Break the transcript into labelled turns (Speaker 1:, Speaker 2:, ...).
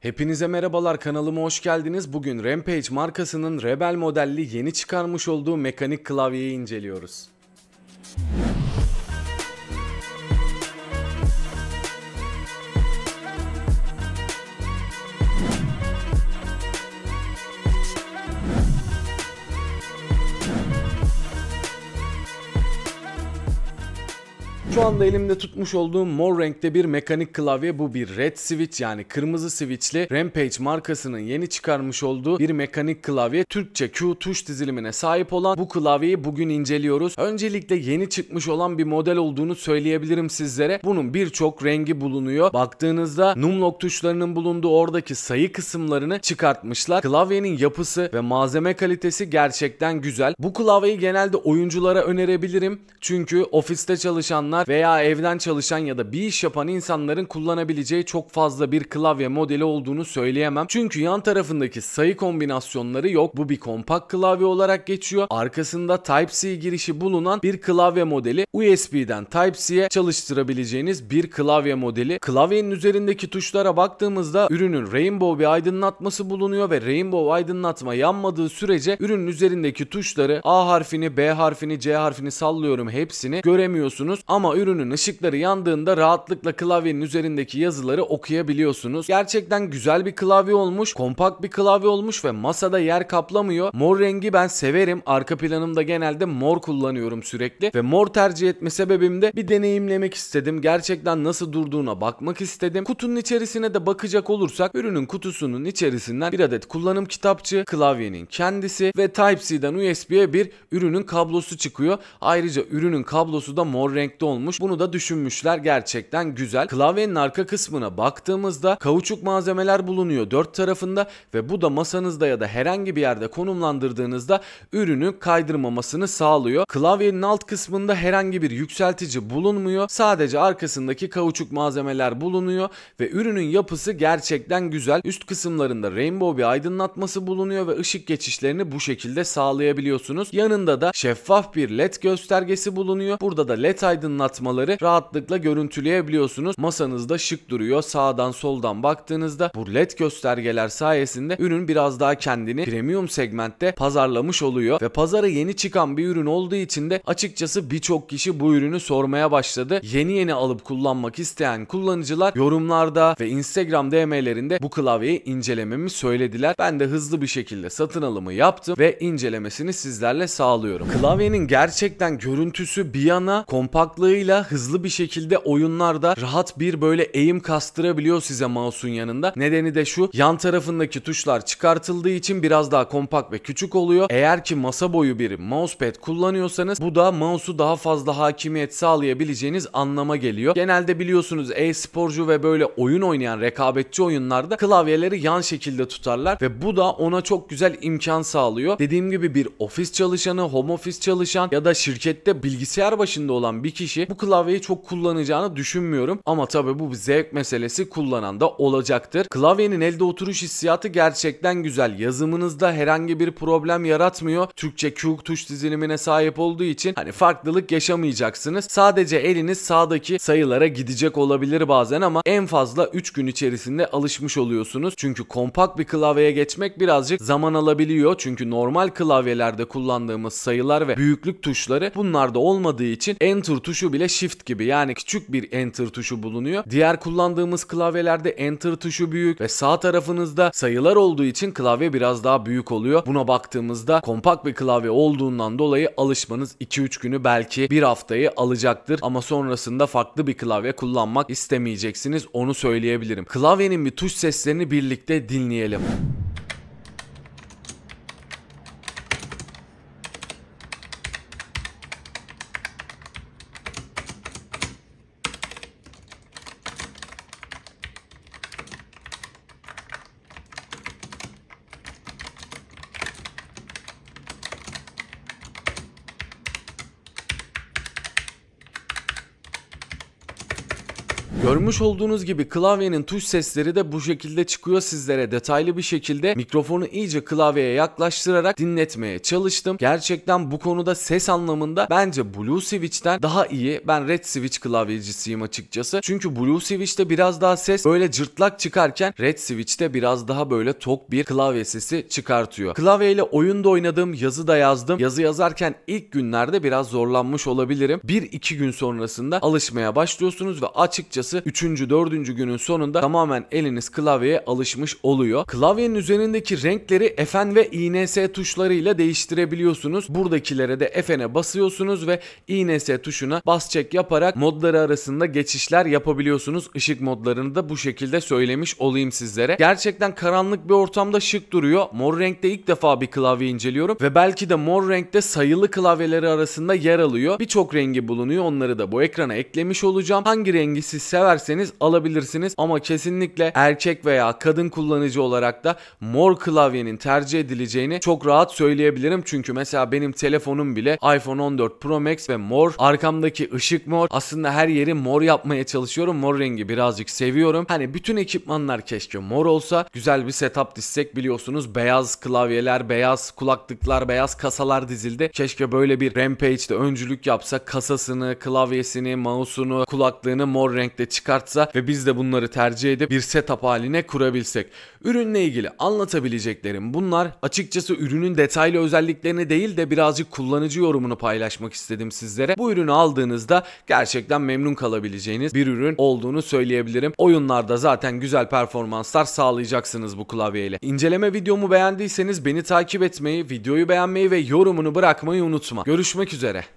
Speaker 1: Hepinize merhabalar kanalıma hoş geldiniz. Bugün Rampage markasının Rebel modelli yeni çıkarmış olduğu mekanik klavyeyi inceliyoruz. Şu anda elimde tutmuş olduğum mor renkte bir mekanik klavye bu bir red switch yani kırmızı switchli Rampage markasının yeni çıkarmış olduğu bir mekanik klavye Türkçe Q tuş dizilimine sahip olan bu klavyeyi bugün inceliyoruz. Öncelikle yeni çıkmış olan bir model olduğunu söyleyebilirim sizlere. Bunun birçok rengi bulunuyor. Baktığınızda numlock tuşlarının bulunduğu oradaki sayı kısımlarını çıkartmışlar. Klavyenin yapısı ve malzeme kalitesi gerçekten güzel. Bu klavyeyi genelde oyunculara önerebilirim. Çünkü ofiste çalışan çalışanlar veya evden çalışan ya da bir iş yapan insanların kullanabileceği çok fazla bir klavye modeli olduğunu söyleyemem. Çünkü yan tarafındaki sayı kombinasyonları yok. Bu bir kompakt klavye olarak geçiyor. Arkasında Type-C girişi bulunan bir klavye modeli USB'den Type-C'ye çalıştırabileceğiniz bir klavye modeli. Klavyenin üzerindeki tuşlara baktığımızda ürünün Rainbow bir aydınlatması bulunuyor ve Rainbow aydınlatma yanmadığı sürece ürünün üzerindeki tuşları A harfini, B harfini, C harfini sallıyorum hepsini göremiyorsunuz ama ama ürünün ışıkları yandığında rahatlıkla klavyenin üzerindeki yazıları okuyabiliyorsunuz. Gerçekten güzel bir klavye olmuş, kompakt bir klavye olmuş ve masada yer kaplamıyor. Mor rengi ben severim. Arka planımda genelde mor kullanıyorum sürekli ve mor tercih etme sebebim de bir deneyimlemek istedim. Gerçekten nasıl durduğuna bakmak istedim. Kutunun içerisine de bakacak olursak ürünün kutusunun içerisinden bir adet kullanım kitapçı, klavyenin kendisi ve Type-C'den USB'ye bir ürünün kablosu çıkıyor. Ayrıca ürünün kablosu da mor renkte olmuş. Bunu da düşünmüşler gerçekten güzel. Klavyenin arka kısmına baktığımızda kauçuk malzemeler bulunuyor dört tarafında ve bu da masanızda ya da herhangi bir yerde konumlandırdığınızda ürünü kaydırmamasını sağlıyor. Klavyenin alt kısmında herhangi bir yükseltici bulunmuyor. Sadece arkasındaki kauçuk malzemeler bulunuyor ve ürünün yapısı gerçekten güzel. Üst kısımlarında rainbow bir aydınlatması bulunuyor ve ışık geçişlerini bu şekilde sağlayabiliyorsunuz. Yanında da şeffaf bir led göstergesi bulunuyor. Burada da led aydınlatması Anlatmaları rahatlıkla görüntüleyebiliyorsunuz. Masanızda şık duruyor. Sağdan soldan baktığınızda bu led göstergeler sayesinde ürün biraz daha kendini premium segmentte pazarlamış oluyor ve pazara yeni çıkan bir ürün olduğu için de açıkçası birçok kişi bu ürünü sormaya başladı. Yeni yeni alıp kullanmak isteyen kullanıcılar yorumlarda ve Instagram DM'lerinde bu klavyeyi incelememi söylediler. Ben de hızlı bir şekilde satın alımı yaptım ve incelemesini sizlerle sağlıyorum. Klavyenin gerçekten görüntüsü bir yana, kompaktlığı bağımlılığıyla hızlı bir şekilde oyunlarda rahat bir böyle eğim kastırabiliyor size mouse'un yanında. Nedeni de şu yan tarafındaki tuşlar çıkartıldığı için biraz daha kompakt ve küçük oluyor. Eğer ki masa boyu bir mousepad kullanıyorsanız bu da mouse'u daha fazla hakimiyet sağlayabileceğiniz anlama geliyor. Genelde biliyorsunuz e-sporcu ve böyle oyun oynayan rekabetçi oyunlarda klavyeleri yan şekilde tutarlar ve bu da ona çok güzel imkan sağlıyor. Dediğim gibi bir ofis çalışanı, home office çalışan ya da şirkette bilgisayar başında olan bir kişi kişi bu klavyeyi çok kullanacağını düşünmüyorum. Ama tabii bu bir zevk meselesi kullanan da olacaktır. Klavyenin elde oturuş hissiyatı gerçekten güzel. Yazımınızda herhangi bir problem yaratmıyor. Türkçe Q tuş dizilimine sahip olduğu için hani farklılık yaşamayacaksınız. Sadece eliniz sağdaki sayılara gidecek olabilir bazen ama en fazla 3 gün içerisinde alışmış oluyorsunuz. Çünkü kompakt bir klavyeye geçmek birazcık zaman alabiliyor. Çünkü normal klavyelerde kullandığımız sayılar ve büyüklük tuşları bunlarda olmadığı için enter tuşu tuşu bile shift gibi yani küçük bir enter tuşu bulunuyor. Diğer kullandığımız klavyelerde enter tuşu büyük ve sağ tarafınızda sayılar olduğu için klavye biraz daha büyük oluyor. Buna baktığımızda kompakt bir klavye olduğundan dolayı alışmanız 2-3 günü belki bir haftayı alacaktır ama sonrasında farklı bir klavye kullanmak istemeyeceksiniz onu söyleyebilirim. Klavyenin bir tuş seslerini birlikte dinleyelim. Görmüş olduğunuz gibi klavyenin tuş sesleri de bu şekilde çıkıyor sizlere detaylı bir şekilde mikrofonu iyice klavyeye yaklaştırarak dinletmeye çalıştım. Gerçekten bu konuda ses anlamında bence Blue Switch'ten daha iyi. Ben Red Switch klavyecisiyim açıkçası. Çünkü Blue Switch'te biraz daha ses böyle cırtlak çıkarken Red Switch'te biraz daha böyle tok bir klavye sesi çıkartıyor. Klavyeyle oyunda oynadım, yazı da yazdım. Yazı yazarken ilk günlerde biraz zorlanmış olabilirim. 1-2 gün sonrasında alışmaya başlıyorsunuz ve açıkçası açıkçası 3. 4. günün sonunda tamamen eliniz klavyeye alışmış oluyor. Klavyenin üzerindeki renkleri FN ve INS tuşlarıyla değiştirebiliyorsunuz. Buradakilere de FN'e basıyorsunuz ve INS tuşuna bas çek yaparak modları arasında geçişler yapabiliyorsunuz. Işık modlarını da bu şekilde söylemiş olayım sizlere. Gerçekten karanlık bir ortamda şık duruyor. Mor renkte ilk defa bir klavye inceliyorum ve belki de mor renkte sayılı klavyeleri arasında yer alıyor. Birçok rengi bulunuyor. Onları da bu ekrana eklemiş olacağım. Hangi rengi siz severseniz alabilirsiniz ama kesinlikle erkek veya kadın kullanıcı olarak da mor klavyenin tercih edileceğini çok rahat söyleyebilirim. Çünkü mesela benim telefonum bile iPhone 14 Pro Max ve mor. Arkamdaki ışık mor. Aslında her yeri mor yapmaya çalışıyorum. Mor rengi birazcık seviyorum. Hani bütün ekipmanlar keşke mor olsa. Güzel bir setup dizsek biliyorsunuz beyaz klavyeler, beyaz kulaklıklar, beyaz kasalar dizildi. Keşke böyle bir Rampage'de öncülük yapsa kasasını, klavyesini, mouse'unu, kulaklığını mor renkte çıkartsa ve biz de bunları tercih edip bir setup haline kurabilsek. Ürünle ilgili anlatabileceklerim bunlar. Açıkçası ürünün detaylı özelliklerini değil de birazcık kullanıcı yorumunu paylaşmak istedim sizlere. Bu ürünü aldığınızda gerçekten memnun kalabileceğiniz bir ürün olduğunu söyleyebilirim. Oyunlarda zaten güzel performanslar sağlayacaksınız bu klavyeyle. İnceleme videomu beğendiyseniz beni takip etmeyi, videoyu beğenmeyi ve yorumunu bırakmayı unutma. Görüşmek üzere.